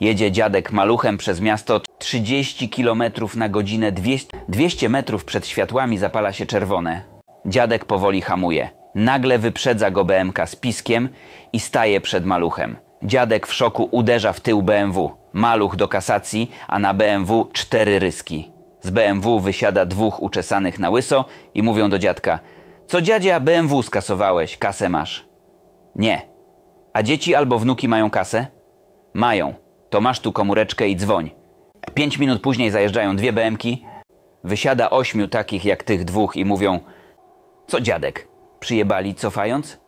Jedzie dziadek maluchem przez miasto 30 km na godzinę, 200 metrów przed światłami zapala się czerwone. Dziadek powoli hamuje. Nagle wyprzedza go BMK z piskiem i staje przed maluchem. Dziadek w szoku uderza w tył BMW. Maluch do kasacji, a na BMW cztery ryski. Z BMW wysiada dwóch uczesanych na łyso i mówią do dziadka Co dziadzia, BMW skasowałeś, kasę masz. Nie. A dzieci albo wnuki mają kasę? Mają to masz tu komóreczkę i dzwoń. Pięć minut później zajeżdżają dwie BMki, wysiada ośmiu takich jak tych dwóch i mówią co dziadek, przyjebali cofając?